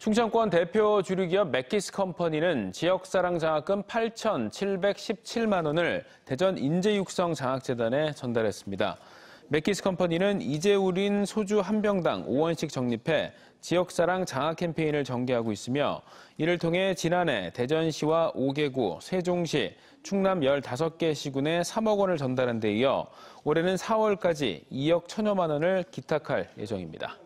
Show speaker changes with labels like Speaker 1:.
Speaker 1: 충청권 대표 주류기업 맥기스 컴퍼니는 지역사랑 장학금 8,717만 원을 대전 인재육성 장학재단에 전달했습니다. 맥기스 컴퍼니는 이제 우린 소주 한 병당 5원씩 적립해 지역사랑 장학 캠페인을 전개하고 있으며 이를 통해 지난해 대전시와 5개구, 세종시, 충남 15개 시군에 3억 원을 전달한 데 이어 올해는 4월까지 2억 천여만 원을 기탁할 예정입니다.